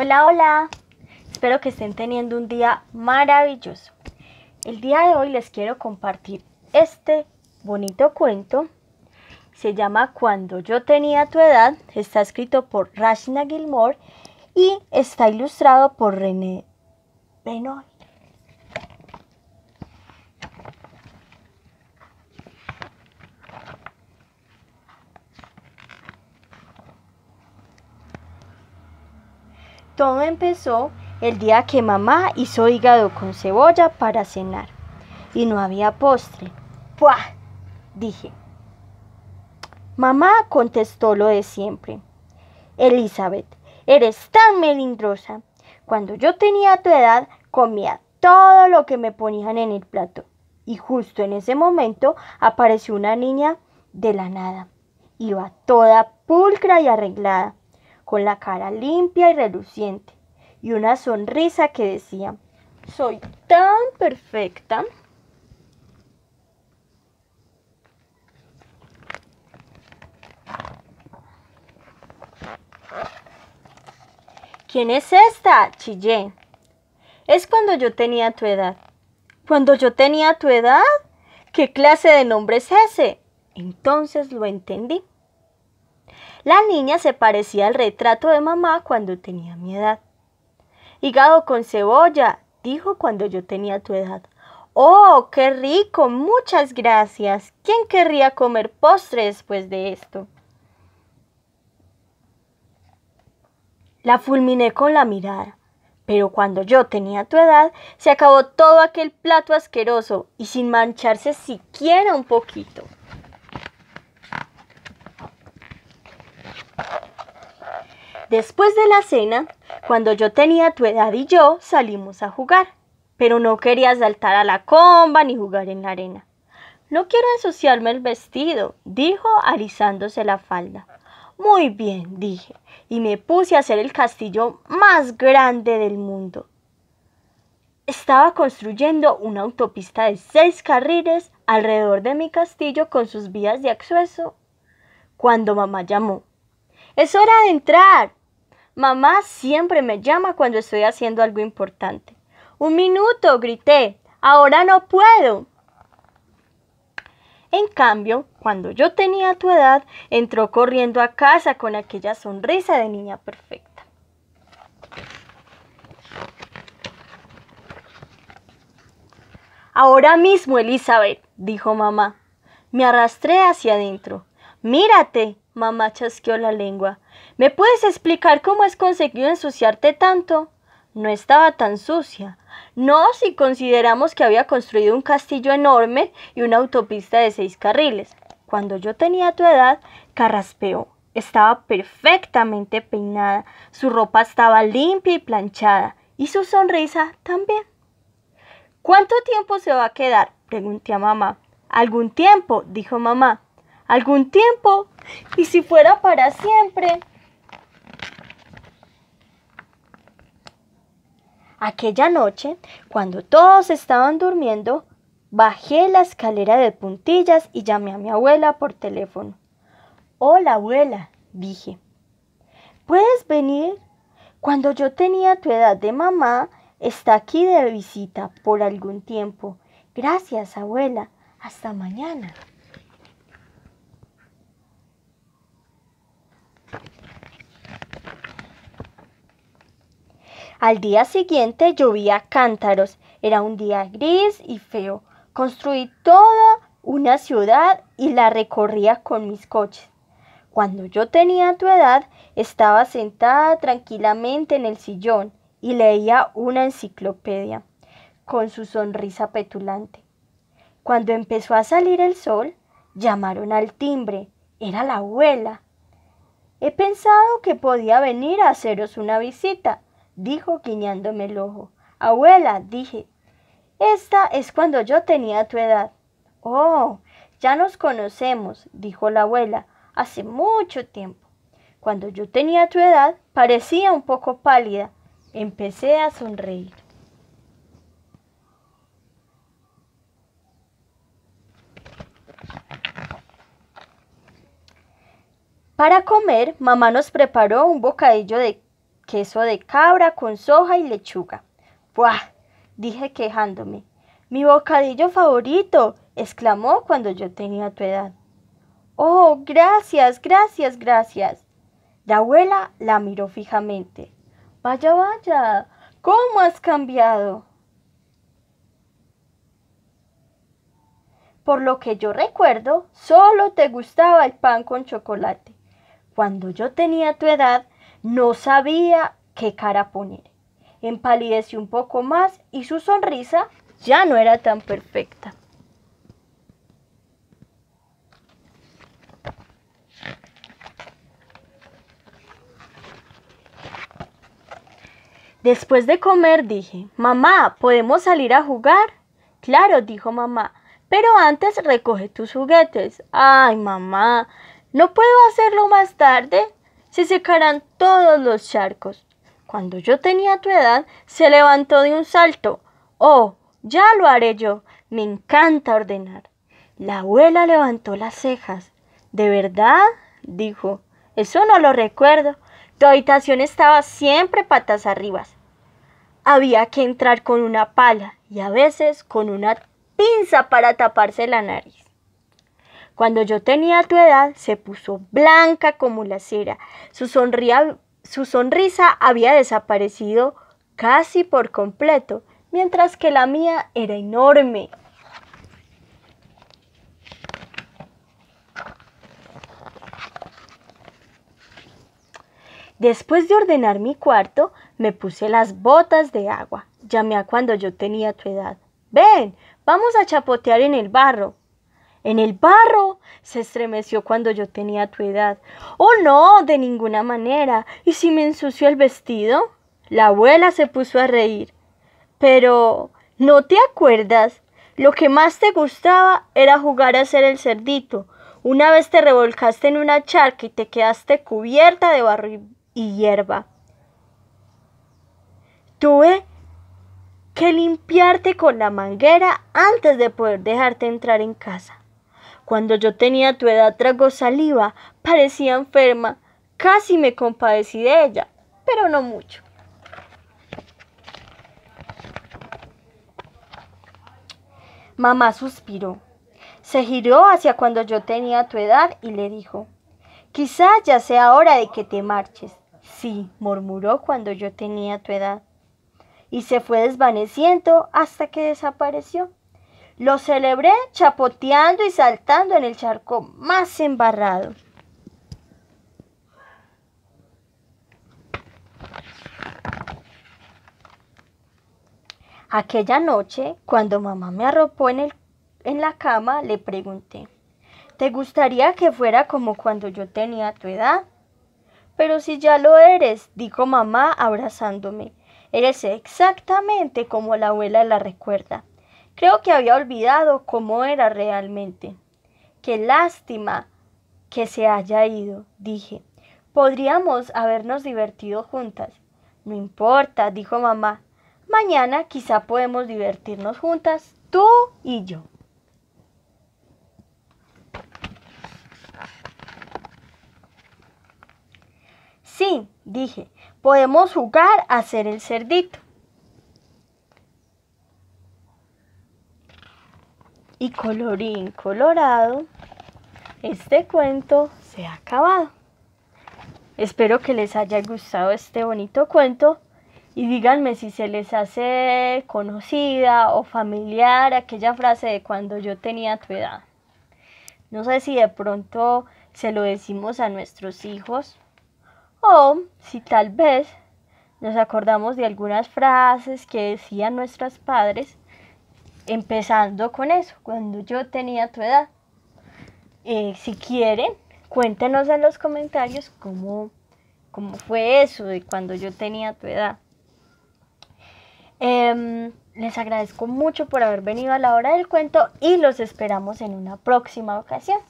Hola, hola. Espero que estén teniendo un día maravilloso. El día de hoy les quiero compartir este bonito cuento. Se llama Cuando yo tenía tu edad. Está escrito por Rashna Gilmore y está ilustrado por René Benoit. Todo empezó el día que mamá hizo hígado con cebolla para cenar y no había postre. ¡Puah! dije. Mamá contestó lo de siempre. Elizabeth, eres tan melindrosa. Cuando yo tenía tu edad, comía todo lo que me ponían en el plato. Y justo en ese momento apareció una niña de la nada. Iba toda pulcra y arreglada, con la cara limpia y reluciente, y una sonrisa que decía, soy tan perfecta. ¿Quién es esta? chillé. Es cuando yo tenía tu edad. ¿Cuando yo tenía tu edad? ¿Qué clase de nombre es ese? Entonces lo entendí. La niña se parecía al retrato de mamá cuando tenía mi edad. Hígado con cebolla, dijo cuando yo tenía tu edad. ¡Oh, qué rico! Muchas gracias. ¿Quién querría comer postre después de esto? La fulminé con la mirada. Pero cuando yo tenía tu edad, se acabó todo aquel plato asqueroso y sin mancharse siquiera un poquito. Después de la cena, cuando yo tenía tu edad y yo salimos a jugar, pero no quería saltar a la comba ni jugar en la arena. No quiero ensuciarme el vestido, dijo alisándose la falda. Muy bien, dije, y me puse a hacer el castillo más grande del mundo. Estaba construyendo una autopista de seis carriles alrededor de mi castillo con sus vías de acceso cuando mamá llamó. Es hora de entrar. Mamá siempre me llama cuando estoy haciendo algo importante. Un minuto, grité. Ahora no puedo. En cambio, cuando yo tenía tu edad, entró corriendo a casa con aquella sonrisa de niña perfecta. Ahora mismo, Elizabeth, dijo mamá. Me arrastré hacia adentro. Mírate, Mamá chasqueó la lengua. ¿Me puedes explicar cómo has conseguido ensuciarte tanto? No estaba tan sucia. No si consideramos que había construido un castillo enorme y una autopista de seis carriles. Cuando yo tenía tu edad, carraspeó. Estaba perfectamente peinada, su ropa estaba limpia y planchada, y su sonrisa también. ¿Cuánto tiempo se va a quedar? pregunté a mamá. Algún tiempo, dijo mamá algún tiempo y si fuera para siempre. Aquella noche, cuando todos estaban durmiendo, bajé la escalera de puntillas y llamé a mi abuela por teléfono. Hola abuela, dije. ¿Puedes venir? Cuando yo tenía tu edad de mamá, está aquí de visita por algún tiempo. Gracias, abuela. Hasta mañana. Al día siguiente llovía cántaros. Era un día gris y feo. Construí toda una ciudad y la recorría con mis coches. Cuando yo tenía tu edad, estaba sentada tranquilamente en el sillón y leía una enciclopedia con su sonrisa petulante. Cuando empezó a salir el sol, llamaron al timbre. Era la abuela. He pensado que podía venir a haceros una visita, dijo guiñándome el ojo. Abuela, dije, esta es cuando yo tenía tu edad. Oh, ya nos conocemos, dijo la abuela, hace mucho tiempo. Cuando yo tenía tu edad, parecía un poco pálida. Empecé a sonreír. Para comer, mamá nos preparó un bocadillo de queso de cabra con soja y lechuga. ¡Buah! dije quejándome. Mi bocadillo favorito, exclamó cuando yo tenía tu edad. Oh, gracias, gracias, gracias. La abuela la miró fijamente. Vaya, vaya, ¿cómo has cambiado? Por lo que yo recuerdo, solo te gustaba el pan con chocolate. Cuando yo tenía tu edad, no sabía qué cara poner. Empalideció un poco más y su sonrisa ya no era tan perfecta. Después de comer dije, Mamá, ¿podemos salir a jugar? Claro, dijo mamá, pero antes recoge tus juguetes. Ay, mamá, no puedo hacerlo más tarde. Se secarán todos los charcos. Cuando yo tenía tu edad, se levantó de un salto. Oh, ya lo haré yo. Me encanta ordenar. La abuela levantó las cejas. ¿De verdad? dijo. Eso no lo recuerdo. Tu habitación estaba siempre patas arriba. Había que entrar con una pala y a veces con una pinza para taparse la nariz. Cuando yo tenía tu edad, se puso blanca como la cera. Su, su sonrisa había desaparecido casi por completo, mientras que la mía era enorme. Después de ordenar mi cuarto, me puse las botas de agua. Llamé a cuando yo tenía tu edad. Ven, vamos a chapotear en el barro en el barro. Se estremeció cuando yo tenía tu edad. Oh, no, de ninguna manera. ¿Y si me ensució el vestido? La abuela se puso a reír. Pero, ¿no te acuerdas? Lo que más te gustaba era jugar a ser el cerdito. Una vez te revolcaste en una charca y te quedaste cubierta de barro y hierba. Tuve que limpiarte con la manguera antes de poder dejarte entrar en casa. Cuando yo tenía tu edad trago saliva, parecía enferma, casi me compadecí de ella, pero no mucho. Mamá suspiró. Se giró hacia cuando yo tenía tu edad y le dijo, quizá ya sea hora de que te marches. Sí, murmuró cuando yo tenía tu edad. Y se fue desvaneciendo hasta que desapareció. Lo celebré chapoteando y saltando en el charco más embarrado. Aquella noche, cuando mamá me arropó en, la cama, le pregunté, ¿te gustaría que fuera como cuando yo tenía tu edad? Pero si ya lo eres, dijo mamá abrazándome, eres exactamente como la abuela la recuerda. Creo que había olvidado cómo era realmente. Qué lástima que se haya ido, dije. Podríamos habernos divertido juntas. No importa, dijo mamá. Mañana quizá podemos divertirnos juntas, tú y yo. Sí, dije, podemos jugar a ser el cerdito. Y colorín colorado, este cuento se ha acabado. Espero que les haya gustado este bonito cuento y díganme si se les hace conocida o familiar aquella frase de cuando yo tenía tu edad. No sé si de pronto se lo decimos a nuestros hijos o si tal vez nos acordamos de algunas frases que decían nuestros padres empezando con eso, cuando yo tenía tu edad. Eh, si quieren, cuéntenos en los comentarios cómo, cómo fue eso de cuando yo tenía tu edad. Em, les agradezco mucho por haber venido a la hora del cuento y los esperamos en una próxima ocasión.